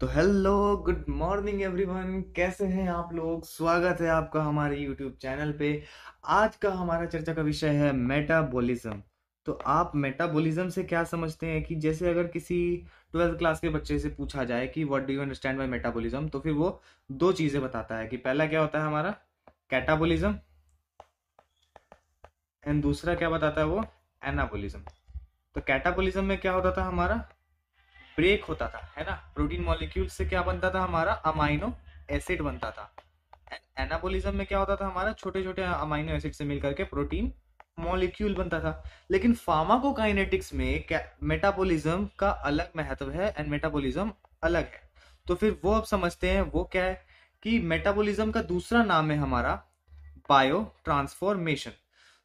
तो hello good morning everyone कैसे हैं आप लोग स्वागत है आपका हमारे यूट्यूब चैनल पे आज का हमारा चर्चा का विषय है मेटाबॉलिज्म तो आप मेटाबॉलिज्म से क्या समझते हैं कि जैसे अगर किसी ट्वेल्थ क्लास के बच्चे से पूछा जाए कि what do you understand by metabolism तो फिर वो दो चीज़ें बताता है कि पहला क्या होता है हमारा कैटाबोलिज्म एंड दूसरा क्या बताता है वो एनाबोलिज्म तो कैटाबोलिज्म में क्या होता था हमारा ब्रेक होता था है ना प्रोटीन मॉलिक्यूल से क्या बनता था हमारा अमाइनो एसिड बनता था एनाबोलिज्म में क्या होता था हमारा छोटे छोटे अमाइनो एसिड से मिलकर के प्रोटीन मॉलिक्यूल बनता था लेकिन फार्माकोकाइनेटिक्स में मेटाबॉलिज्म का अलग महत्व है एंड मेटाबॉलिज्म अलग है तो फिर वो अब समझते हैं वो क्या है कि मेटाबॉलिज्म का दूसरा नाम है हमारा बायो ट्रांसफॉर्मेशन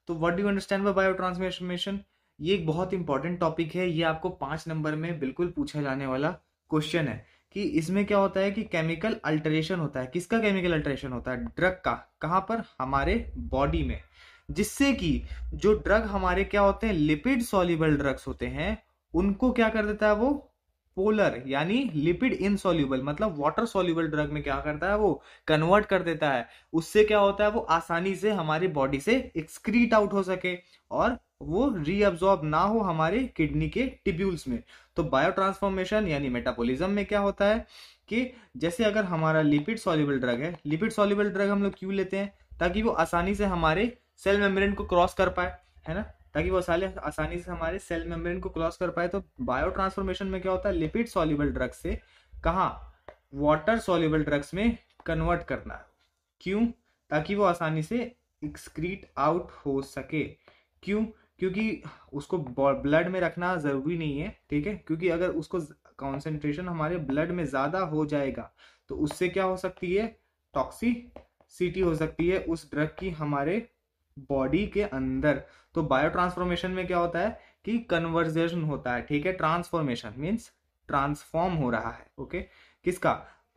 तो what do you understand by biotransformation ये एक बहुत इंपॉर्टेंट टॉपिक है ये आपको पांच नंबर में बिल्कुल पूछा जाने वाला क्वेश्चन है कि इसमें क्या होता है कि केमिकल अल्टरेशन होता है किसका केमिकल अल्टरेशन होता है ड्रग का कहाँ पर हमारे बॉडी में जिससे कि जो ड्रग हमारे क्या होते हैं लिपिड सॉल्युबल ड्रग्स होते हैं उनको क्या कर देता है वो पोलर यानी लिपिड इनसोल्यूबल मतलब वाटर सोल्यूबल ड्रग में क्या करता है वो कन्वर्ट कर देता है उससे क्या होता है वो आसानी से हमारी बॉडी से एक्सक्रीट आउट हो सके और वो रीअब्जॉर्ब ना हो हमारे किडनी के टिब्यूल्स में तो बायो ट्रांसफॉर्मेशन यानी मेटाबोलिज्म में क्या होता है कि जैसे अगर हमारा लिपिड सोल्यूबल ड्रग है लिपिड सोल्यूबल ड्रग हम लोग क्यों लेते हैं ताकि वो आसानी से हमारे सेल मेम्ब्रेन को क्रॉस कर पाए है ना ताकि वो आसानी आसानी से हमारे सेल मेम्ब्रेन को क्रॉस कर पाए तो बायो ट्रांसफॉर्मेशन में क्या होता है लिपिड सॉल्यूबल ड्रग्स से कहा वाटर सॉल्यूबल ड्रग्स में कन्वर्ट करना क्यों ताकि वो आसानी से एक्सक्रीट आउट हो सके क्यों क्योंकि उसको ब्लड में रखना ज़रूरी नहीं है ठीक है क्योंकि अगर उसको कॉन्सेंट्रेशन हमारे ब्लड में ज़्यादा हो जाएगा तो उससे क्या हो सकती है टॉक्सी सिटी हो सकती है उस ड्रग की हमारे बॉडी के अंदर तो बायो ट्रांसफॉर्मेशन में क्या होता है कि कन्वर्जेशन होता है ठीक है ट्रांसफॉर्मेशन मीन्स ट्रांसफॉर्म हो रहा है ओके किसका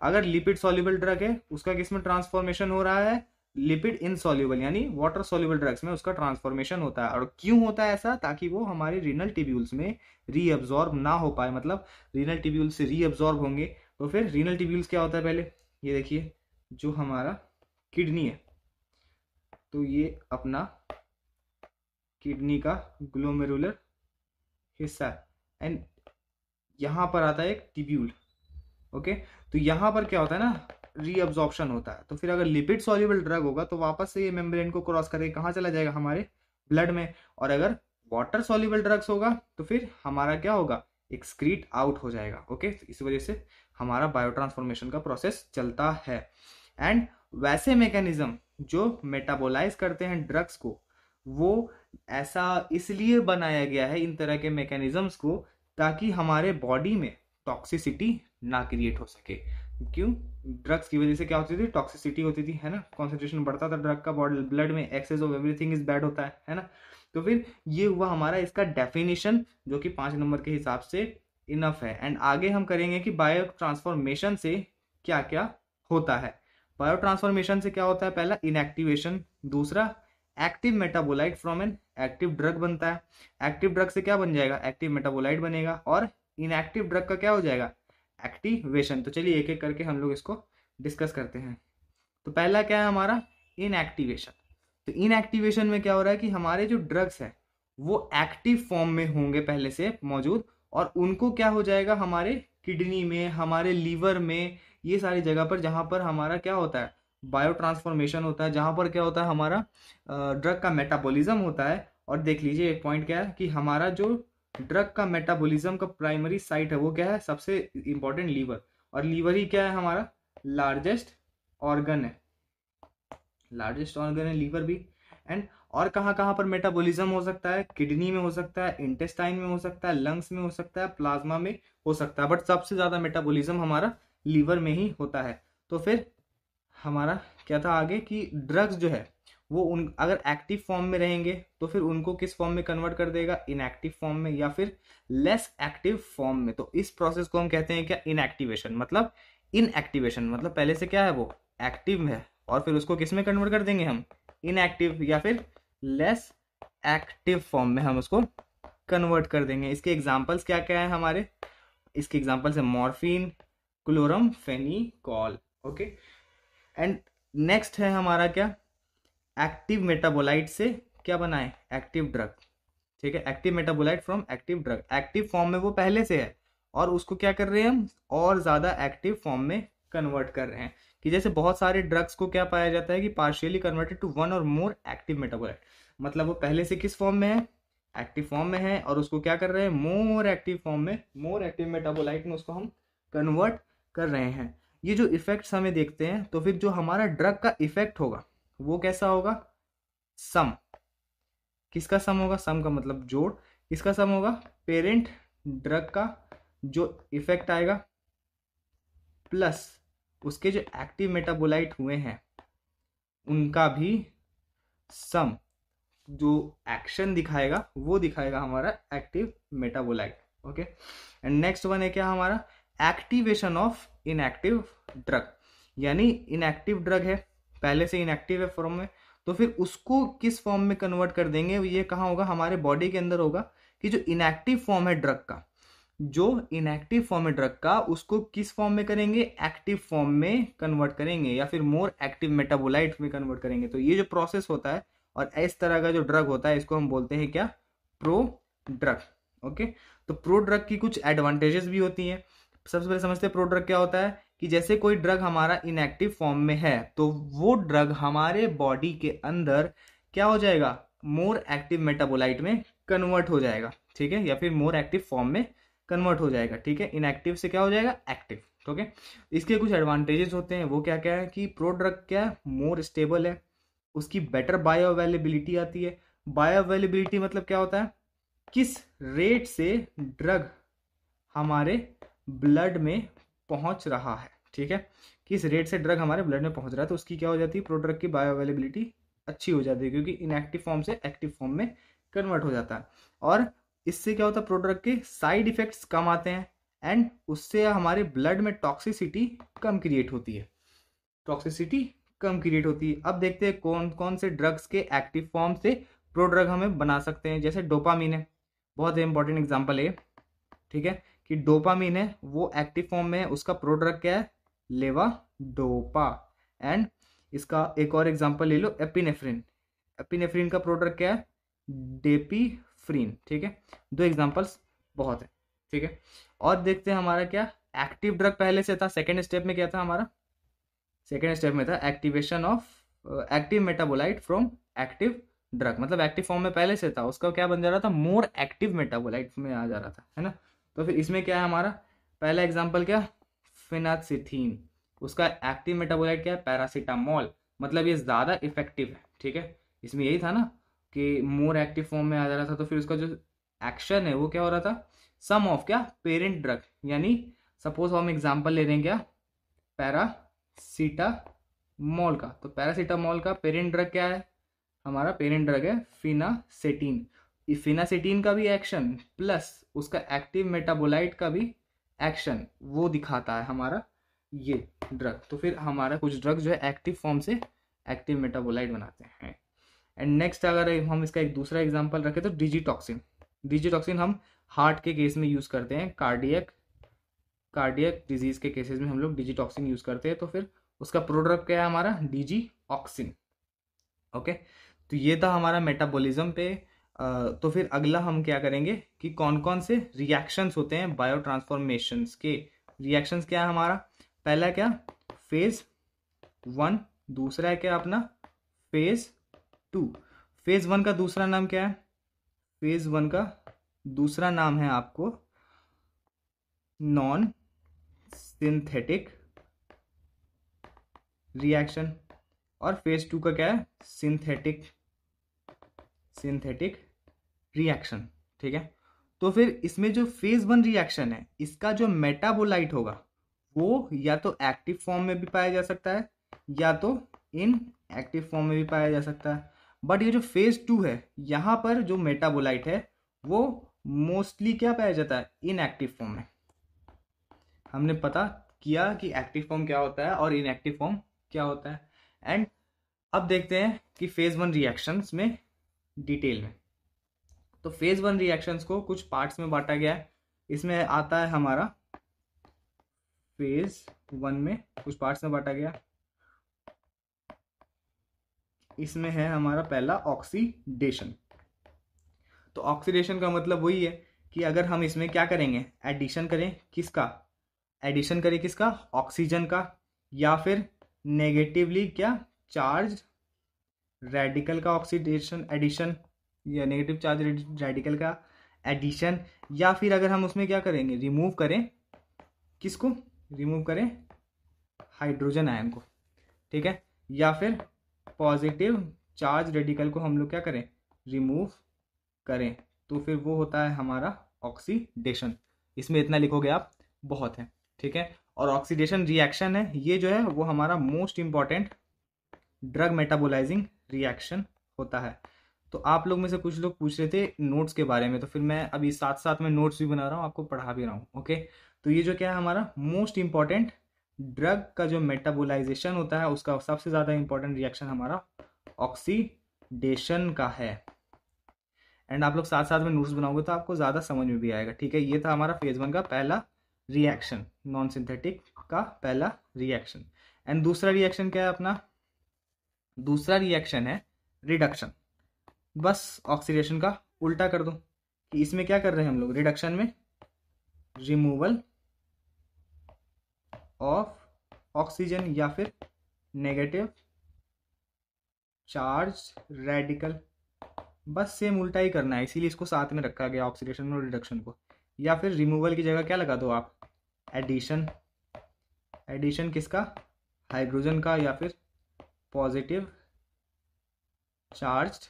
अगर लिपिड सोल्यूबल ड्रग है उसका किसमें ट्रांसफॉर्मेशन हो रहा है लिपिड इनसॉल्यूबल यानी वाटर सोल्यूबल ड्रग्स में उसका ट्रांसफॉर्मेशन होता है और क्यों होता है ऐसा ताकि वो हमारे रीनल टिब्यूल्स में रीअब्जॉर्ब ना हो पाए मतलब रीनल टिब्यूल से रीअब्जॉर्ब होंगे तो फिर रीनल टिब्यूल्स क्या होता है पहले ये देखिए जो हमारा किडनी है तो ये अपना किडनी का ग्लोमेरुलर हिस्सा है एंड यहाँ पर आता है एक टिब्यूल ओके तो यहाँ पर क्या होता है ना रीअब्जॉर्प्शन होता है तो फिर अगर लिपिड सॉल्यूबल ड्रग होगा तो वापस से ये मेम्ब्रेन को क्रॉस करके कहाँ चला जाएगा हमारे ब्लड में और अगर वाटर सॉल्यूबल ड्रग्स होगा तो फिर हमारा क्या होगा एक्सक्रीट आउट हो जाएगा ओके तो इस वजह से हमारा बायोट्रांसफॉर्मेशन का प्रोसेस चलता है एंड वैसे मैकेनिज्म जो मेटाबोलाइज करते हैं ड्रग्स को वो ऐसा इसलिए बनाया गया है इन तरह के मैकेनिज़म्स को ताकि हमारे बॉडी में टॉक्सिसिटी ना क्रिएट हो सके क्यों ड्रग्स की वजह से क्या होती थी टॉक्सिसिटी होती थी है ना कॉन्सेंट्रेशन बढ़ता था ड्रग का बॉडी ब्लड में excess of everything is bad होता है है ना तो फिर ये हुआ हमारा इसका डेफिनेशन जो कि पाँच नंबर के हिसाब से इनफ है एंड आगे हम करेंगे कि बायो ट्रांसफॉर्मेशन से क्या क्या होता है बायो ट्रांसफॉर्मेशन से क्या होता है पहला इनएक्टिवेशन दूसरा active metabolite from an active drug बनता है एक्टिव ड्रग से क्या बन जाएगा एक्टिव मेटाबोलाइट बनेगा और इनएक्टिव ड्रग का क्या हो जाएगा एक्टिवेशन तो चलिए एक एक करके हम लोग इसको डिस्कस करते हैं तो पहला क्या है हमारा इनएक्टिवेशन तो इनएक्टिवेशन में क्या हो रहा है कि हमारे जो ड्रग्स है वो एक्टिव फॉर्म में होंगे पहले से मौजूद और उनको क्या हो जाएगा हमारे किडनी में हमारे लीवर में ये सारी जगह पर जहाँ पर हमारा क्या होता है बायो ट्रांसफॉर्मेशन होता है जहाँ पर क्या होता है हमारा ड्रग का मेटाबॉलिज्म होता है और देख लीजिए एक पॉइंट क्या है कि हमारा जो ड्रग का मेटाबॉलिज्म का प्राइमरी साइट है वो क्या है सबसे इम्पोर्टेंट लीवर और लीवर ही क्या है हमारा लार्जेस्ट ऑर्गन है लार्जेस्ट ऑर्गन है लीवर भी एंड और कहाँ कहाँ पर मेटाबॉलिज्म हो सकता है किडनी में हो सकता है इंटेस्टाइन में हो सकता है लंग्स में हो सकता है प्लाज्मा में हो सकता है बट सबसे ज़्यादा मेटाबॉलिज्म हमारा लीवर में ही होता है तो फिर हमारा क्या था आगे कि ड्रग्स जो है वो उन अगर एक्टिव फॉर्म में रहेंगे तो फिर उनको किस फॉर्म में कन्वर्ट कर देगा इनएक्टिव फॉर्म में या फिर लेस एक्टिव फॉर्म में तो इस प्रोसेस को हम कहते हैं क्या इनएक्टिवेशन मतलब इनएक्टिवेशन मतलब पहले से क्या है वो एक्टिव है और फिर उसको किस में कन्वर्ट कर देंगे हम इनएक्टिव या फिर लेस एक्टिव फॉर्म में हम उसको कन्वर्ट कर देंगे इसके एग्जाम्पल्स क्या क्या है हमारे इसके एग्जाम्पल्स है morphine chloramphenicol okay and next है हमारा क्या एक्टिव मेटाबोलाइट से क्या बनाए एक्टिव ड्रग ठीक है active metabolite from active drug active form में वो पहले से है और उसको क्या कर रहे हैं हम और ज़्यादा एक्टिव फॉर्म में कन्वर्ट कर रहे हैं कि जैसे बहुत सारे ड्रग्स को क्या पाया जाता है कि पार्शियली कन्वर्टेड टू वन और मोर एक्टिव मेटाबोलाइट मतलब वो पहले से किस फॉर्म में है एक्टिव फॉर्म में है और उसको क्या कर रहे हैं मोर एक्टिव फॉर्म में मोर एक्टिव मेटाबोलाइट में उसको हम कन्वर्ट कर रहे हैं ये जो इफेक्ट्स हमें देखते हैं तो फिर जो हमारा ड्रग का इफेक्ट होगा वो कैसा होगा सम किसका सम होगा सम का मतलब जोड़ किसका सम होगा पेरेंट ड्रग का जो इफेक्ट आएगा प्लस उसके जो एक्टिव मेटाबोलाइट हुए हैं उनका भी सम जो एक्शन दिखाएगा वो दिखाएगा हमारा active metabolite okay and next one है क्या हमारा एक्टिवेशन ऑफ इनएक्टिव ड्रग यानी इनएक्टिव ड्रग है पहले से इनएक्टिव है फॉर्म में तो फिर उसको किस फॉर्म में कन्वर्ट कर देंगे ये कहाँ होगा हमारे बॉडी के अंदर होगा कि जो इनएक्टिव फॉर्म है ड्रग का जो इनएक्टिव फॉर्म है ड्रग का उसको किस फॉर्म में करेंगे एक्टिव फॉर्म में कन्वर्ट करेंगे या फिर मोर एक्टिव मेटाबोलाइट में कन्वर्ट करेंगे तो ये जो प्रोसेस होता है और इस तरह का जो ड्रग होता है इसको हम बोलते हैं क्या प्रो ड्रग ओके तो प्रो ड्रग की कुछ एडवांटेजेस भी होती हैं सबसे पहले समझते हैं प्रो ड्रग क्या होता है कि जैसे कोई ड्रग हमारा इनएक्टिव फॉर्म में है तो वो ड्रग हमारे बॉडी के अंदर क्या हो जाएगा मोर एक्टिव मेटाबोलाइट में कन्वर्ट हो जाएगा ठीक है या फिर मोर एक्टिव फॉर्म में कन्वर्ट हो जाएगा ठीक है इनएक्टिव से क्या हो जाएगा एक्टिव ओके इसके कुछ एडवांटेजेस होते हैं वो क्या क्या है कि प्रो ड्रग क्या है मोर स्टेबल है उसकी बेटर बायो अवेलेबिलिटी आती है बायो अवेलेबिलिटी मतलब क्या होता है किस रेट से ड्रग हमारे ब्लड में पहुंच रहा है ठीक है किस रेट से ड्रग हमारे ब्लड में पहुंच रहा है तो उसकी क्या हो जाती है प्रोड्रग की बायो अवेलेबिलिटी अच्छी हो जाती है क्योंकि इनएक्टिव फॉर्म से एक्टिव फॉर्म में कन्वर्ट हो जाता है और इससे क्या होता है प्रोड्रग के साइड इफेक्ट्स कम आते हैं एंड उससे हमारे ब्लड में टॉक्सिसिटी कम क्रिएट होती है टॉक्सिसिटी कम क्रिएट होती है अब देखते हैं कौन कौन से ड्रग्स के एक्टिव फॉर्म से प्रोड्रग हमें बना सकते हैं जैसे डोपामीन है बहुत इंपॉर्टेंट एग्जाम्पल है ठीक है कि डोपामीन है वो एक्टिव फॉर्म में है उसका प्रोडक्ट क्या है लेवा डोपा एंड इसका एक और एग्जांपल ले लो एपिनेफ्रिन एपिनेफ्रिन का प्रोडक्ट क्या है डेपीफ्रीन ठीक है दो एग्जांपल्स बहुत है ठीक है और देखते हैं हमारा क्या एक्टिव ड्रग पहले से था सेकेंड स्टेप में क्या था हमारा सेकेंड स्टेप में था activation of active metabolite from active drug मतलब एक्टिव फॉर्म में पहले से था उसका क्या बन जा रहा था मोर एक्टिव मेटाबोलाइट में आ जा रहा था है ना तो फिर इसमें क्या है हमारा पहला एग्जाम्पल क्या फिनासिथीन उसका एक्टिव मेटाबोलाइट क्या है पैरासीटामोल मतलब ये ज़्यादा इफेक्टिव है ठीक है इसमें यही था ना कि मोर एक्टिव फॉर्म में आ जा रहा था तो फिर उसका जो एक्शन है वो क्या हो रहा था सम ऑफ क्या पेरेंट ड्रग यानी सपोज हम एग्जाम्पल ले रहे हैं क्या पैरासीटामोल का तो पैरासीटामोल का पेरेंट ड्रग क्या है हमारा पेरेंट ड्रग है फिनासेटीन इफिनासिटीन का भी एक्शन प्लस उसका एक्टिव मेटाबोलाइट का भी एक्शन वो दिखाता है हमारा ये ड्रग तो फिर हमारा कुछ ड्रग जो है एक्टिव फॉर्म से एक्टिव मेटाबोलाइट बनाते हैं एंड नेक्स्ट अगर हम इसका एक दूसरा एग्जाम्पल रखें तो डिजीटॉक्सिन डिजिटॉक्सिन हम हार्ट के केस में यूज़ करते हैं कार्डियक कार्डियक डिजीज़ के केसेस में हम लोग डिजीटॉक्सिन यूज़ करते हैं तो फिर उसका प्रोडक्ट क्या है हमारा डिजी ऑक्सिन ओके तो ये था हमारा मेटाबॉलिज्म पे तो फिर अगला हम क्या करेंगे कि कौन कौन से रिएक्शंस होते हैं बायो ट्रांसफॉर्मेशन के रिएक्शंस क्या है हमारा पहला क्या फेज वन दूसरा है क्या अपना फेज टू फेज वन का दूसरा नाम क्या है फेज वन का दूसरा नाम है आपको नॉन सिंथेटिक रिएक्शन और फेज टू का क्या है सिंथेटिक सिंथेटिक रिएक्शन ठीक है तो फिर इसमें जो फेज वन रिएक्शन है इसका जो मेटाबोलाइट होगा वो या तो एक्टिव फॉर्म में भी पाया जा सकता है या तो इन एक्टिव फॉर्म में भी पाया जा सकता है बट ये जो फेज टू है यहाँ पर जो मेटाबोलाइट है वो मोस्टली क्या पाया जाता है इनएक्टिव फॉर्म में हमने पता किया कि एक्टिव फॉर्म क्या होता है और इनएक्टिव फॉर्म क्या होता है एंड अब देखते हैं कि फेज वन रिएक्शंस में डिटेल में तो फेज वन रिएक्शंस को कुछ पार्ट्स में बांटा गया है इसमें आता है हमारा फेज वन में कुछ पार्ट्स में बांटा गया इसमें है हमारा पहला ऑक्सीडेशन तो ऑक्सीडेशन का मतलब वही है कि अगर हम इसमें क्या करेंगे एडिशन करें किसका एडिशन करें किसका ऑक्सीजन का या फिर नेगेटिवली क्या चार्ज रेडिकल का ऑक्सीडेशन एडिशन या नेगेटिव चार्ज रेडिकल का एडिशन या फिर अगर हम उसमें क्या करेंगे रिमूव करें किसको रिमूव करें हाइड्रोजन आयन को ठीक है या फिर पॉजिटिव चार्ज रेडिकल को हम लोग क्या करें रिमूव करें तो फिर वो होता है हमारा ऑक्सीडेशन इसमें इतना लिखोगे आप बहुत है ठीक है और ऑक्सीडेशन रिएक्शन है ये जो है वो हमारा most important drug metabolising reaction होता है तो आप लोग में से कुछ लोग पूछ रहे थे नोट्स के बारे में तो फिर मैं अभी साथ साथ में नोट्स भी बना रहा हूँ आपको पढ़ा भी रहा हूँ ओके तो ये जो क्या है हमारा मोस्ट इम्पॉर्टेंट ड्रग का जो मेटाबोलाइजेशन होता है उसका सबसे ज़्यादा इंपॉर्टेंट रिएक्शन हमारा ऑक्सीडेशन का है एंड आप लोग साथ साथ में नोट्स बनाओगे तो आपको ज़्यादा समझ में भी आएगा ठीक है ये था हमारा फेज वन का पहला रिएक्शन नॉन सिंथेटिक का पहला रिएक्शन एंड दूसरा रिएक्शन क्या है अपना दूसरा रिएक्शन है रिडक्शन बस ऑक्सीडेशन का उल्टा कर दो कि इसमें क्या कर रहे हैं हम लोग रिडक्शन में रिमूवल ऑफ ऑक्सीजन या फिर नेगेटिव चार्ज रेडिकल बस सेम उल्टा ही करना है इसीलिए इसको साथ में रखा गया ऑक्सीडेशन और रिडक्शन को या फिर रिमूवल की जगह क्या लगा दो आप एडिशन एडिशन किसका हाइड्रोजन का या फिर पॉजिटिव चार्ज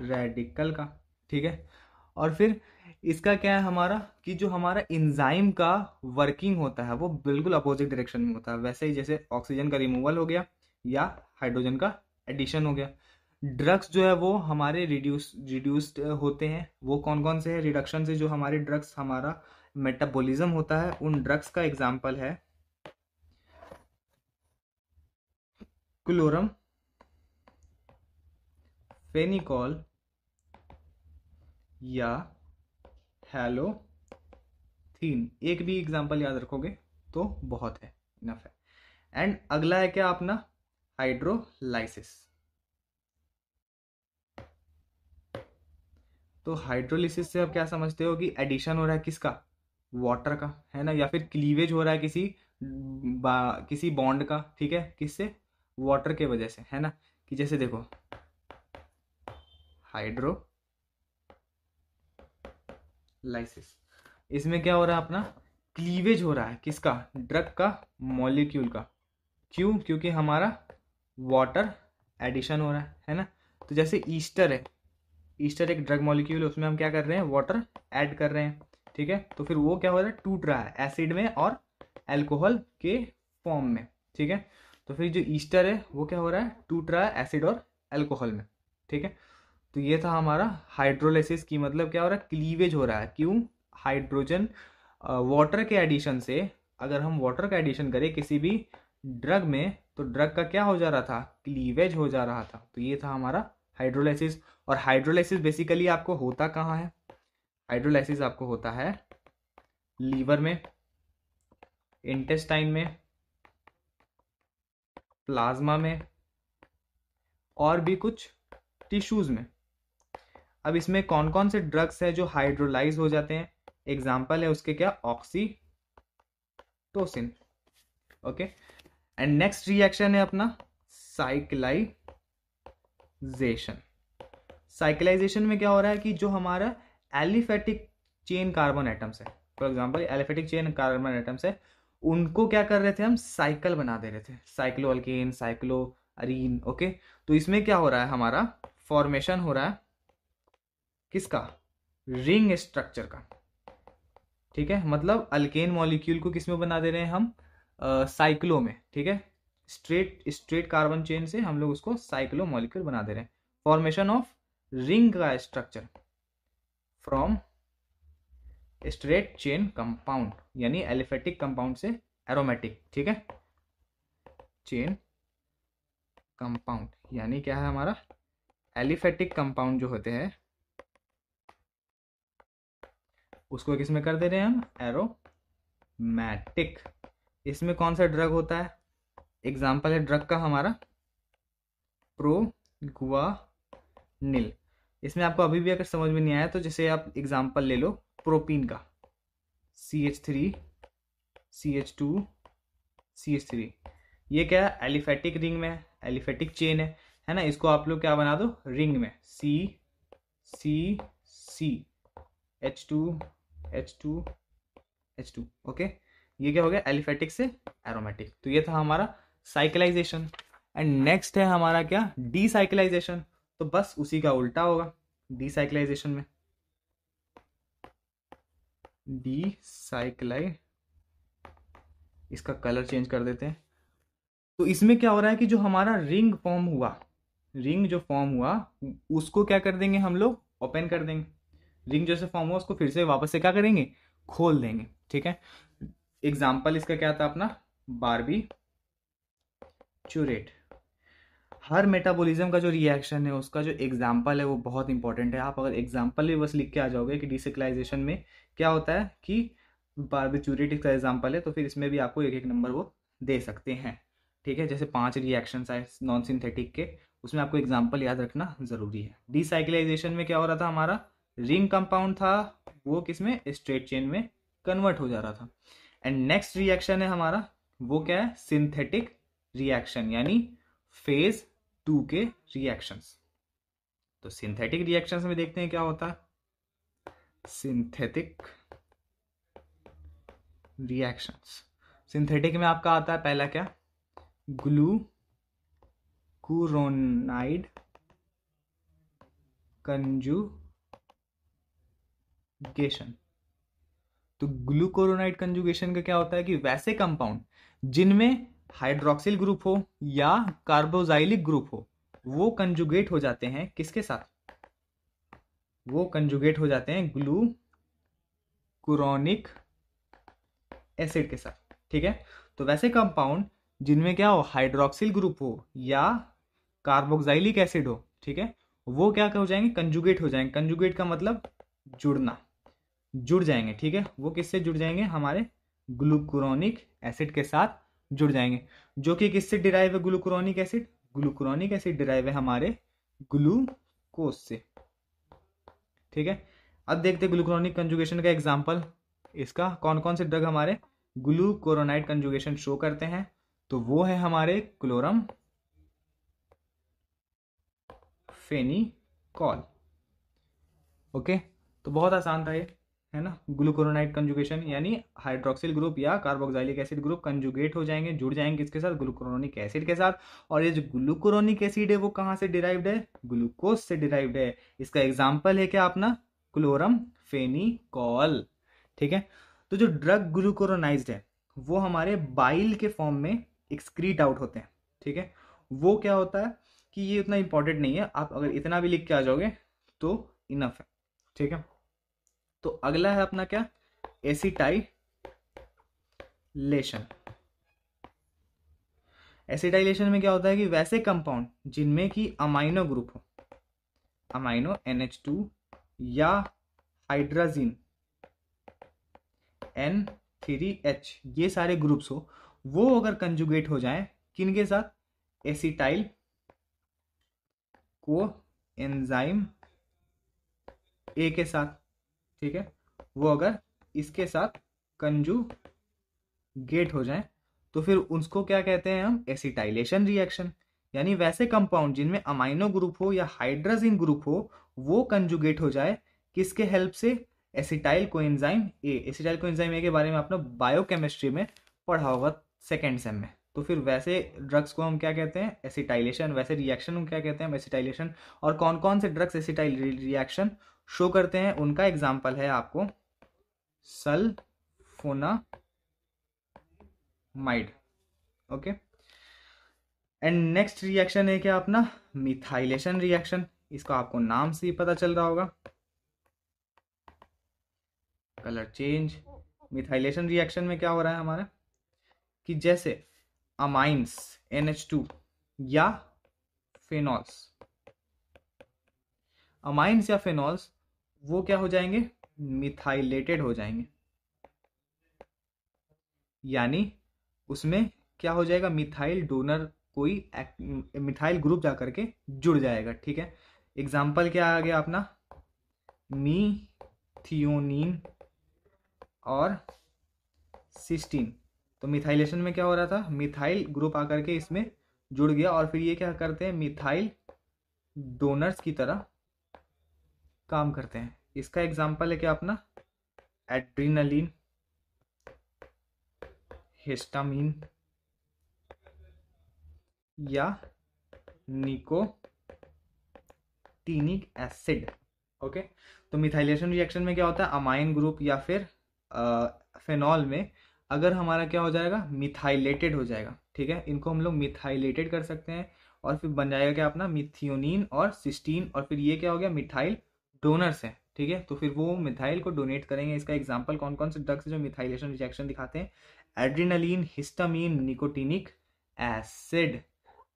रेडिकल का ठीक है और फिर इसका क्या है हमारा कि जो हमारा इंजाइम का वर्किंग होता है वो बिल्कुल अपोजिट डायरेक्शन में होता है वैसे ही जैसे ऑक्सीजन का रिमूवल हो गया या हाइड्रोजन का एडिशन हो गया ड्रग्स जो है वो हमारे रिड्यूस रिड्यूस्ड होते हैं वो कौन कौन से है रिडक्शन से जो हमारे ड्रग्स हमारा मेटाबॉलिज्म होता है उन ड्रग्स का एग्जाम्पल है क्लोरम फेनिकॉल या थीन एक भी एग्जाम्पल याद रखोगे तो बहुत है इनफ है एंड अगला है क्या अपना हाइड्रोलाइसिस तो हाइड्रोलिसिस से आप क्या समझते हो कि एडिशन हो रहा है किसका वाटर का है ना या फिर क्लीवेज हो रहा है किसी किसी बॉन्ड का ठीक है किससे वाटर के वजह से है ना कि जैसे देखो हाइड्रो लाइसिस इसमें क्या हो रहा है अपना क्लीवेज हो रहा है किसका ड्रग का मॉलिक्यूल का क्यों क्योंकि हमारा वाटर एडिशन हो रहा है है ना तो जैसे ईस्टर है ईस्टर एक ड्रग मॉलिक्यूल है उसमें हम क्या कर रहे हैं वाटर ऐड कर रहे हैं ठीक है तो फिर वो क्या हो रहा है टूट रहा है एसिड में और एल्कोहल के फॉर्म में ठीक है तो फिर जो ईस्टर है वो क्या हो रहा है टूट रहा है एसिड और एल्कोहल में ठीक है तो ये था हमारा हाइड्रोलाइसिस की मतलब क्या हो रहा है क्लीवेज हो रहा है क्यों हाइड्रोजन वाटर के एडिशन से अगर हम वाटर का एडिशन करें किसी भी ड्रग में तो ड्रग का क्या हो जा रहा था क्लीवेज हो जा रहा था तो ये था हमारा हाइड्रोलाइसिस और हाइड्रोलाइसिस बेसिकली आपको होता कहाँ है हाइड्रोलाइसिस आपको होता है लीवर में इंटेस्टाइन में प्लाज्मा में और भी कुछ टिश्यूज में अब इसमें कौन कौन से ड्रग्स है जो हाइड्रोलाइज हो जाते हैं एग्जाम्पल है उसके क्या oxytocin okay and next reaction है अपना साइक्लाइजेशन साइक्लाइजेशन में क्या हो रहा है कि जो हमारा एलिफेटिक चेन कार्बन एटम्स है for example aliphatic chain carbon atoms है उनको क्या कर रहे थे हम साइकिल बना दे रहे थे cycloalkane cycloarene okay तो इसमें क्या हो रहा है हमारा फॉर्मेशन हो रहा है किसका रिंग स्ट्रक्चर का ठीक है मतलब अल्केन मॉलिक्यूल को किस में बना दे रहे हैं हम साइक्लो में ठीक है स्ट्रेट स्ट्रेट कार्बन चेन से हम लोग उसको साइक्लो मॉलिक्यूल बना दे रहे हैं फॉर्मेशन ऑफ रिंग का structure from straight chain compound यानी एलिफेटिक कंपाउंड से एरोमेटिक ठीक है चेन कंपाउंड यानी क्या है हमारा एलिफेटिक कंपाउंड जो होते हैं उसको किसमें कर दे रहे हैं हम एरोमैटिक इसमें कौन सा ड्रग होता है एग्जाम्पल है ड्रग का हमारा प्रोगुआनिल इसमें आपको अभी भी अगर समझ में नहीं आया तो जैसे आप एग्जाम्पल ले लो प्रोपीन का C H three C H two C H three ये क्या है एलिफेटिक रिंग में एलिफेटिक चेन है है ना इसको आप लोग क्या बना दो रिंग में C C C H two H two H two okay ये क्या हो गया एलिफेटिक से एरोमेटिक तो ये था हमारा साइकिलाइजेशन एंड नेक्स्ट है हमारा क्या डीसाइकिलाइजेशन तो बस उसी का उल्टा होगा डीसाइकिलाइजेशन में डीसाइकिलाई इसका कलर चेंज कर देते हैं तो इसमें क्या हो रहा है कि जो हमारा रिंग फॉर्म हुआ रिंग जो फॉर्म हुआ उसको क्या कर देंगे हम लोग ओपन कर देंगे रिंग जैसे फॉर्म हुआ उसको फिर से वापस से क्या करेंगे खोल देंगे ठीक है एग्जाम्पल इसका क्या था अपना बारबी चूरेट हर मेटाबॉलिज्म का जो रिएक्शन है उसका जो एग्जाम्पल है वो बहुत इंपॉर्टेंट है आप अगर एग्जाम्पल भी बस लिख के आ जाओगे कि डिसिकलाइजेशन में क्या होता है कि बारबिचूरेट इसका एग्जाम्पल है तो फिर इसमें भी आपको एक एक नंबर वो दे सकते हैं ठीक है जैसे पांच रिएक्शन आए नॉन सिंथेटिक के उसमें आपको एग्जाम्पल याद रखना जरूरी है डिसाइकलाइजेशन में क्या हो रहा था हमारा रिंग कंपाउंड था वो किसमें स्ट्रेट चेन में कन्वर्ट हो जा रहा था एंड नेक्स्ट रिएक्शन है हमारा वो क्या है सिंथेटिक रिएक्शन यानी फेज टू के रिएक्शंस तो सिंथेटिक रिएक्शंस में देखते हैं क्या होता है सिंथेटिक रिएक्शंस सिंथेटिक में आपका आता है पहला क्या ग्लू कुरोनाइड कंजू कंजुगेशन तो ग्लूकोरोनाइट कंजुगेशन का क्या होता है कि वैसे कंपाउंड जिनमें हाइड्रोक्सिल ग्रुप हो या कार्बोजाइलिक ग्रुप हो वो कंजुगेट हो जाते हैं किसके साथ वो कंजुगेट हो जाते हैं ग्लू कुरोनिक एसिड के साथ ठीक है तो वैसे कंपाउंड जिनमें क्या हो हाइड्रोक्सिल ग्रुप हो या कार्बोक्साइलिक एसिड हो ठीक है वो क्या हो जाएंगे कंजुगेट हो जाएंगे कंजुगेट का मतलब जुड़ना जुड़ जाएंगे ठीक है वो किससे जुड़ जाएंगे हमारे ग्लूक्रोनिक एसिड के साथ जुड़ जाएंगे जो कि किससे डिराइव है glucuronic acid glucuronic acid derive है हमारे ग्लूकोस से ठीक है अब देखते हैं ग्लूक्रोनिक कंजुगेशन का एग्जाम्पल इसका कौन कौन से ड्रग हमारे ग्लूकोरोनाइट कंजुगेशन शो करते हैं तो वो है हमारे क्लोरम फेनी कॉल ओके तो बहुत आसान था ये है ना ग्लूकोरोनाइट कंजुगेशन यानी हाइड्रोक्सिल ग्रुप या कार्बोक्साइलिक एसिड ग्रुप कंजुगेट हो जाएंगे जुड़ जाएंगे इसके साथ ग्लूकोरोनिक एसिड के साथ और ये जो ग्लूकोरोनिक एसिड है वो कहाँ से डिराइव्ड है ग्लूकोज से डिराइव्ड है इसका एग्जाम्पल है क्या अपना क्लोरम फेनिकॉल ठीक है तो जो ड्रग ग्लूकोरोनाइज है वो हमारे बाइल के फॉर्म में एक्सक्रीट आउट होते हैं ठीक है वो क्या होता है कि ये उतना इंपॉर्टेंट नहीं है आप अगर इतना भी लिख के आ जाओगे तो इनफ है ठीक है तो अगला है अपना क्या एसिटाइलेशन एसिटाइलेशन में क्या होता है कि वैसे कंपाउंड जिनमें कि अमाइनो ग्रुप हो अमाइनो एन एच टू या हाइड्राजीन एन थ्री एच ये सारे ग्रुप्स हो वो अगर कंजुगेट हो जाए किन के साथ एसिटाइल को एंजाइम ए के साथ ठीक है वो अगर इसके साथ कंजू गेट हो जाए तो फिर उसको क्या कहते हैं हम एसिटाइलेशन रिएक्शन यानी वैसे कंपाउंड जिनमें अमाइनो ग्रुप हो या हाइड्राजिन ग्रुप हो वो कंजुगेट हो जाए किसके हेल्प से acetyl coenzyme A acetyl coenzyme A के बारे में आपने बायोकेमिस्ट्री में पढ़ा होगा सेकेंड सेम में तो फिर वैसे ड्रग्स को हम क्या कहते हैं एसिटाइलेशन वैसे रिएक्शन को क्या कहते हैं एसिटाइलेशन और कौन कौन से ड्रग्स एसिटाइल रिएक्शन शो करते हैं उनका एग्जाम्पल है आपको sulfonamide okay and next reaction है क्या अपना मिथाइलेशन रिएक्शन इसको आपको नाम से ही पता चल रहा होगा कलर चेंज मिथाइलेशन रिएक्शन में क्या हो रहा है हमारा कि जैसे अमाइंस NH2 या फेनॉल्स अमाइंस या फेनॉल्स वो क्या हो जाएंगे मिथाइलेटेड हो जाएंगे यानी उसमें क्या हो जाएगा मिथाइल डोनर कोई मिथाइल ग्रुप जा करके जुड़ जाएगा ठीक है एग्जाम्पल क्या आ गया अपना मी थियोनिन और सिस्टीन तो मिथाइलेशन में क्या हो रहा था मिथाइल ग्रुप आकर के इसमें जुड़ गया और फिर ये क्या करते हैं मिथाइल डोनर्स की तरह काम करते हैं इसका एग्जाम्पल है क्या अपना एड्रीनलिन हिस्टामिन या निकोटीनिक एसिड ओके तो मिथाइलेशन रिएक्शन में क्या होता है अमाइन ग्रुप या फिर फेनॉल में अगर हमारा क्या हो जाएगा मिथाइलेटेड हो जाएगा ठीक है इनको हम लोग मिथाइलेटेड कर सकते हैं और फिर बन जाएगा क्या अपना मिथियोनिन और सिस्टीन और फिर ये क्या हो गया मिथाइल डोनर्स हैं ठीक है तो फिर वो मिथाइल को डोनेट करेंगे इसका एग्जाम्पल कौन कौन से ड्रग्स जो मिथाइलेशन रिजेक्शन दिखाते हैं एड्रीनलिन हिस्टामिन निकोटिनिक एसिड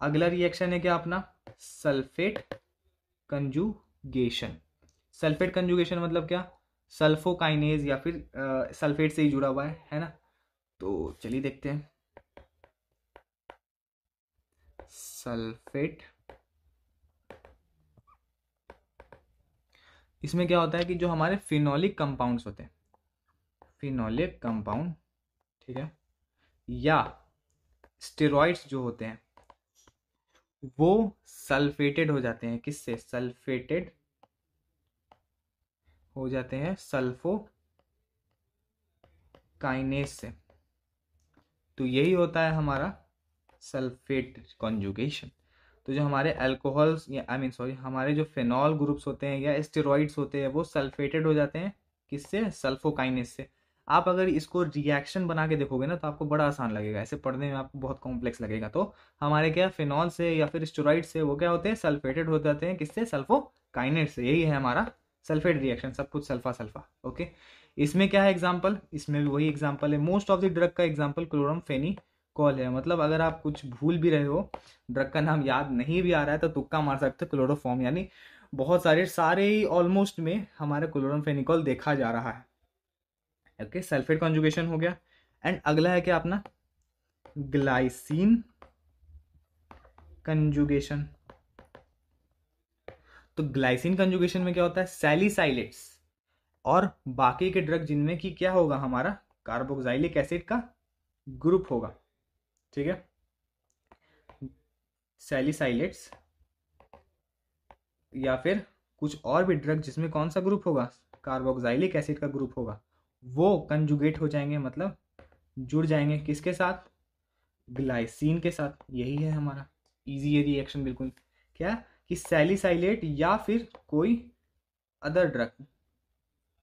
अगला रिएक्शन है क्या अपना सल्फेट कंजुगेशन सल्फेट कंजुगेशन मतलब क्या सल्फोकाइनेज या फिर आ, सल्फेट से ही जुड़ा हुआ है है ना तो चलिए देखते हैं सल्फेट इसमें क्या होता है कि जो हमारे फिनोलिक कंपाउंड्स होते हैं फिनोलिक कंपाउंड ठीक है या स्टेरॉइड्स जो होते हैं वो सल्फेटेड हो जाते हैं किससे सल्फेटेड हो जाते हैं सल्फो काइनेस से तो यही होता है हमारा सल्फेट कॉन्जुगेशन तो जो हमारे अल्कोहल्स या आई मीन सॉरी हमारे जो फेनॉल ग्रुप्स होते हैं या स्टेरॉइड्स होते हैं वो सल्फेटेड हो जाते हैं किससे सल्फोकाइनेस से आप अगर इसको रिएक्शन बना के देखोगे ना तो आपको बड़ा आसान लगेगा ऐसे पढ़ने में आपको बहुत कॉम्प्लेक्स लगेगा तो हमारे क्या फिनॉल से या फिर स्टोराइड से वो क्या होते हैं सल्फेटेड हो जाते हैं किससे सल्फोकाइनेट से यही है हमारा सल्फेट रिएक्शन सब कुछ सल्फा सल्फा ओके इसमें क्या है एग्जाम्पल इसमें भी वही एग्जाम्पल है मोस्ट ऑफ द ड्रग का एग्जाम्पल क्लोरम फेनी कॉल है मतलब अगर आप कुछ भूल भी रहे हो ड्रग का नाम याद नहीं भी आ रहा है तो तुक्का मार सकते हो क्लोरोफॉर्म यानी बहुत सारे सारे ही ऑलमोस्ट में हमारा क्लोरोफेनिकॉल देखा जा रहा है ओके सल्फेट कॉन्जुगेशन हो गया एंड अगला है क्या अपना ग्लाइसिन कंजुगेशन तो ग्लाइसिन कंजुगेशन में क्या होता है सैलिसाइलेट्स और बाकी के ड्रग जिनमें कि क्या होगा हमारा कार्बोक्साइलिक एसिड का ग्रुप होगा ठीक है सेलिसाइलेट्स या फिर कुछ और भी ड्रग जिसमें कौन सा ग्रुप होगा कार्बोक्साइलिक एसिड का ग्रुप होगा वो कंजुगेट हो जाएंगे मतलब जुड़ जाएंगे किसके साथ ग्लाइसिन के साथ यही है हमारा इजी है रिएक्शन बिल्कुल क्या कि सेलिसाइलेट या फिर कोई अदर ड्रग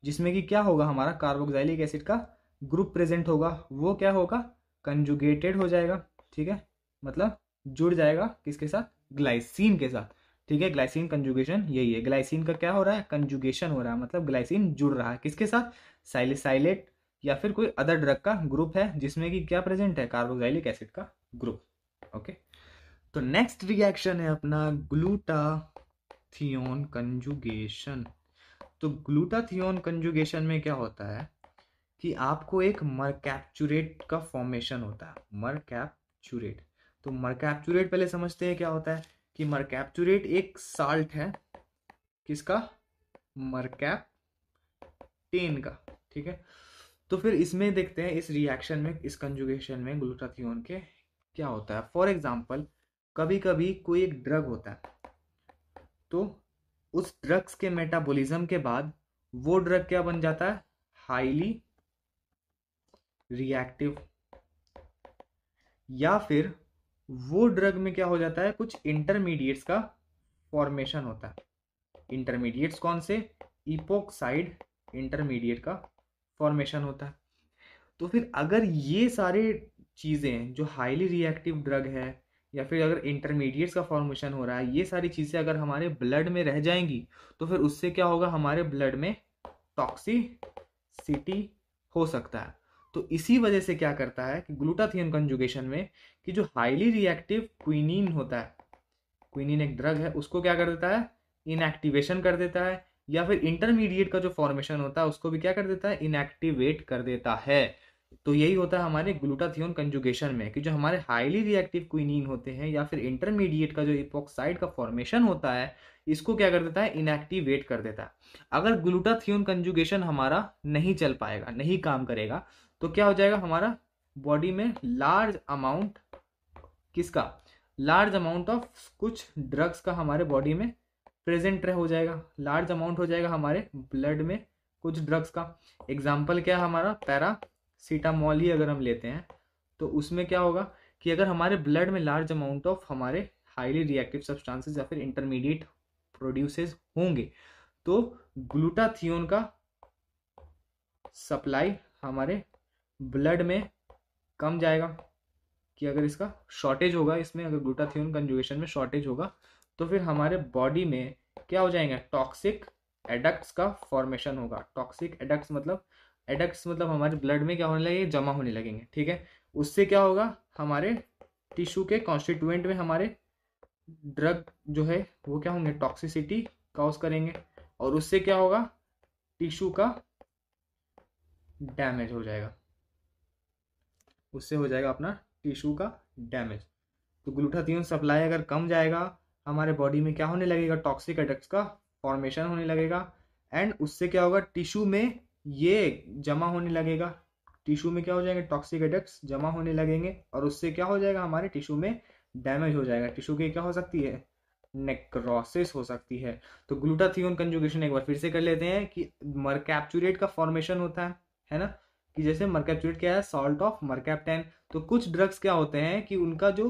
जिसमें कि क्या होगा हमारा कार्बोक्साइलिक एसिड का ग्रुप प्रेजेंट होगा वो क्या होगा कंजुगेटेड हो जाएगा ठीक है मतलब जुड़ जाएगा किसके साथ ग्लाइसिन के साथ ठीक है ग्लाइसिन कंजुगेशन यही है ग्लाइसिन का क्या हो रहा है कंजुगेशन हो रहा है मतलब ग्लाइसिन जुड़ रहा है किसके साथ साइलिसाइलेट या फिर कोई अदर ड्रग का ग्रुप है जिसमें कि क्या प्रेजेंट है कार्बोक्साइलिक एसिड का ग्रुप ओके तो नेक्स्ट रिएक्शन है अपना ग्लूटाथियोन कंजुगेशन तो ग्लूटाथियोन कंजुगेशन में क्या होता है कि आपको एक मरकैप्चुरेट का फॉर्मेशन होता है मरकैप्चुरेट तो मरकैप्चुरेट पहले समझते हैं क्या होता है कि मरकैप्चुरेट एक साल्ट है किसका मरकैप टेन का ठीक है तो फिर इसमें देखते हैं इस रिएक्शन में इस कंजुगेशन में ग्लूटाथियोन के क्या होता है फॉर एग्जाम्पल कभी कभी कोई एक ड्रग होता है तो उस ड्रग्स के मेटाबॉलिज्म के बाद वो ड्रग क्या बन जाता है हाईली रिएक्टिव या फिर वो ड्रग में क्या हो जाता है कुछ इंटरमीडिएट्स का फॉर्मेशन होता है इंटरमीडिएट्स कौन से इपोक्साइड इंटरमीडिएट का फॉर्मेशन होता है तो फिर अगर ये सारे चीज़ें जो हाईली रिएक्टिव ड्रग है या फिर अगर इंटरमीडिएट्स का फॉर्मेशन हो रहा है ये सारी चीज़ें अगर हमारे ब्लड में रह जाएंगी तो फिर उससे क्या होगा हमारे ब्लड में टॉक्सिसिटी हो सकता है तो इसी वजह से क्या करता है कि ग्लूटाथियन कंजुगेशन में कि जो हाईली रिएक्टिव क्विनिन होता है क्विनिन एक ड्रग है उसको क्या कर देता है इनएक्टिवेशन कर देता है या फिर इंटरमीडिएट का जो फॉर्मेशन होता है उसको भी क्या कर देता है इनएक्टिवेट कर देता है तो यही होता है हमारे ग्लूटाथियोन कंजुगेशन में कि जो हमारे हाईली रिएक्टिव क्विनिन होते हैं या फिर इंटरमीडिएट का जो इपोक्साइड का फॉर्मेशन होता है इसको क्या कर देता है इनएक्टिवेट कर देता है अगर ग्लूटाथियोन कंजुगेशन हमारा नहीं चल पाएगा नहीं काम करेगा तो क्या हो जाएगा हमारा बॉडी में लार्ज अमाउंट किसका लार्ज अमाउंट ऑफ कुछ ड्रग्स का हमारे बॉडी में प्रेजेंट रह हो जाएगा लार्ज अमाउंट हो जाएगा हमारे ब्लड में कुछ ड्रग्स का एग्जाम्पल क्या है हमारा पैरासीटामोल ही अगर हम लेते हैं तो उसमें क्या होगा कि अगर हमारे ब्लड में लार्ज अमाउंट ऑफ हमारे हाईली रिएक्टिव सब्सटेंसेस या फिर इंटरमीडिएट प्रोड्यूसेस होंगे तो ग्लूटाथियोन का सप्लाई हमारे ब्लड में कम जाएगा कि अगर इसका शॉर्टेज होगा इसमें अगर ग्लूटाथियोन कंजुगेशन में शॉर्टेज होगा तो फिर हमारे बॉडी में क्या हो जाएंगे टॉक्सिक एडक्ट्स का फॉर्मेशन होगा टॉक्सिक एडक्ट्स मतलब एडक्ट्स मतलब हमारे ब्लड में क्या होने लगेंगे जमा होने लगेंगे ठीक है उससे क्या होगा हमारे टिश्यू के कॉन्स्टिट्यूएंट में हमारे ड्रग जो है वो क्या होंगे टॉक्सिसिटी काउस करेंगे और उससे क्या होगा टिश्यू का डैमेज हो जाएगा उससे हो जाएगा अपना टिश्यू का डैमेज तो ग्लूटाथियोन सप्लाई अगर कम जाएगा हमारे बॉडी में क्या होने लगेगा टॉक्सिक एडक्ट्स का फॉर्मेशन होने लगेगा एंड उससे क्या होगा टिश्यू में ये जमा होने लगेगा टिश्यू में क्या हो जाएंगे टॉक्सिक एडक्ट्स जमा होने लगेंगे और उससे क्या हो जाएगा हमारे टिश्यू में डैमेज हो जाएगा टिश्यू की क्या हो सकती है नेक्रोसिस हो सकती है तो ग्लूटाथियोन कंजुगेशन एक बार फिर से कर लेते हैं कि मरकैप्चुरेट का फॉर्मेशन होता है है ना कि जैसे मरकैपचूरेट क्या है सॉल्ट ऑफ मरकैपटेन तो कुछ ड्रग्स क्या होते हैं कि उनका जो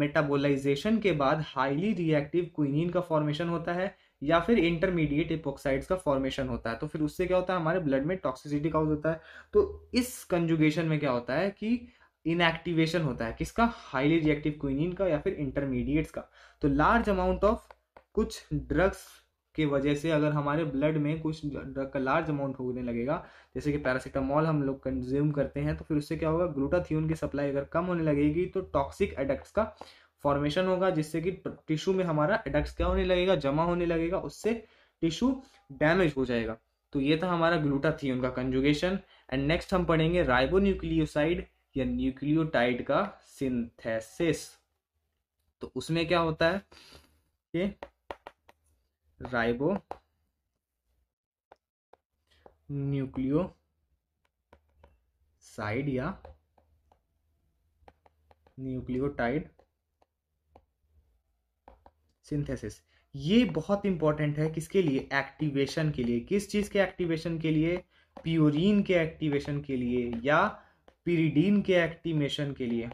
मेटाबोलाइजेशन uh, के बाद हाईली रिएक्टिव क्विनिन का फॉर्मेशन होता है या फिर इंटरमीडिएट इपोक्साइड्स का फॉर्मेशन होता है तो फिर उससे क्या होता है हमारे ब्लड में टॉक्सिसिटी काउज होता है तो इस कंजुगेशन में क्या होता है कि इनएक्टिवेशन होता है किसका हाईली रिएक्टिव क्विनिन का या फिर इंटरमीडिएट्स का तो लार्ज अमाउंट ऑफ कुछ ड्रग्स के वजह से अगर हमारे ब्लड में कुछ ड्रग का लार्ज अमाउंट होने लगेगा जैसे कि पैरासीटामॉल हम लोग कंज्यूम करते हैं तो फिर उससे क्या होगा ग्लूटाथियोन की सप्लाई अगर कम होने लगेगी तो टॉक्सिक एडक्ट्स का फॉर्मेशन होगा जिससे कि टिश्यू में हमारा एडक्ट्स क्या होने लगेगा जमा होने लगेगा उससे टिश्यू डैमेज हो जाएगा तो ये था हमारा ग्लूटाथियोन का कंजुगेशन एंड नेक्स्ट हम पढ़ेंगे राइबोन्यूक्लियोसाइड या न्यूक्लियोटाइड का सिंथेसिस तो उसमें क्या होता है कि राइबो साइड या न्यूक्लियोटाइड सिंथेसिस ये बहुत इंपॉर्टेंट है किसके लिए एक्टिवेशन के लिए किस चीज़ के एक्टिवेशन के लिए प्योरीन के एक्टिवेशन के लिए या पिरीडीन के एक्टिवेशन के लिए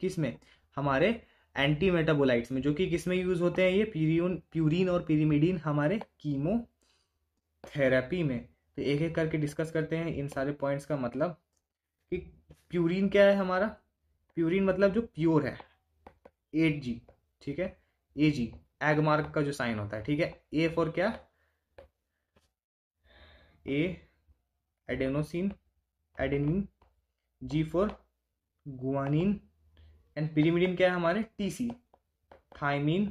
किसमें हमारे एंटी मेटाबोलाइट्स में जो कि किस में यूज होते हैं ये प्यूरिन प्यूरिन और पीरीमिडीन हमारे कीमो थेरेपी में तो एक एक करके डिस्कस करते हैं इन सारे पॉइंट्स का मतलब कि प्यूरिन क्या है हमारा प्यूरिन मतलब जो प्योर है एट जी ठीक है ए जी एग मार्क का जो साइन होता है ठीक है ए फॉर क्या A adenosine adenine G for guanine and pyrimidine क्या है हमारे टी सी थाइमिन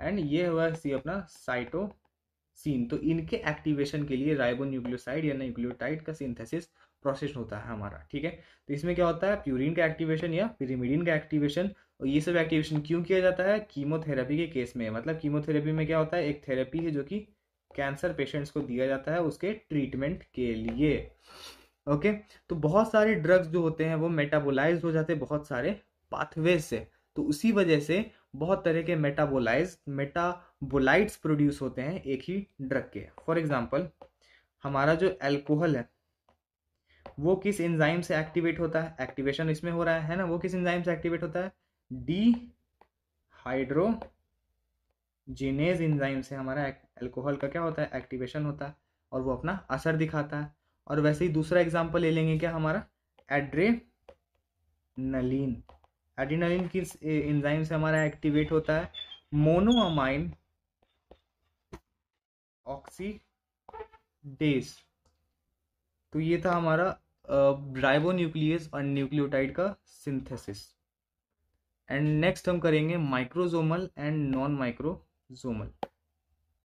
एंड ये हुआ सी अपना साइटोसिन तो इनके एक्टिवेशन के लिए राइबो न्यूक्लियोसाइड या न्यूक्लियोटाइड का सिंथेसिस प्रोसेस होता है हमारा ठीक है तो इसमें क्या होता है प्यूरिन का एक्टिवेशन या पिरीमिडिन का एक्टिवेशन और ये सब एक्टिवेशन क्यों किया जाता है कीमोथेरेपी के केस में मतलब कीमोथेरेपी में क्या होता है एक थेरेपी है जो कि कैंसर पेशेंट्स को दिया जाता है उसके ट्रीटमेंट के लिए ओके तो बहुत सारे ड्रग्स जो होते हैं वो मेटाबोलाइज हो जाते हैं बहुत सारे पाथवेज से तो उसी वजह से बहुत तरह के मेटाबोलाइज मेटाबोलाइट्स प्रोड्यूस होते हैं एक ही ड्रग के फॉर एग्जाम्पल हमारा जो एल्कोहल है वो किस इंजाइम से एक्टिवेट होता है एक्टिवेशन इसमें हो रहा है, है ना वो किस इंजाइम से एक्टिवेट होता है डी हाइड्रोजिनेज इंजाइम से हमारा एल्कोहल का क्या होता है एक्टिवेशन होता है और वो अपना असर दिखाता है और वैसे ही दूसरा एग्जाम्पल ले लेंगे क्या हमारा एड्रेनलिन एड्रेनलिन किस इंजाइम से हमारा एक्टिवेट होता है मोनोअमाइन ऑक्सीडेस तो ये था हमारा न्यूक्लियस और न्यूक्लियोटाइड का सिंथेसिस एंड नेक्स्ट हम करेंगे माइक्रोजोमल एंड नॉन माइक्रोजोमल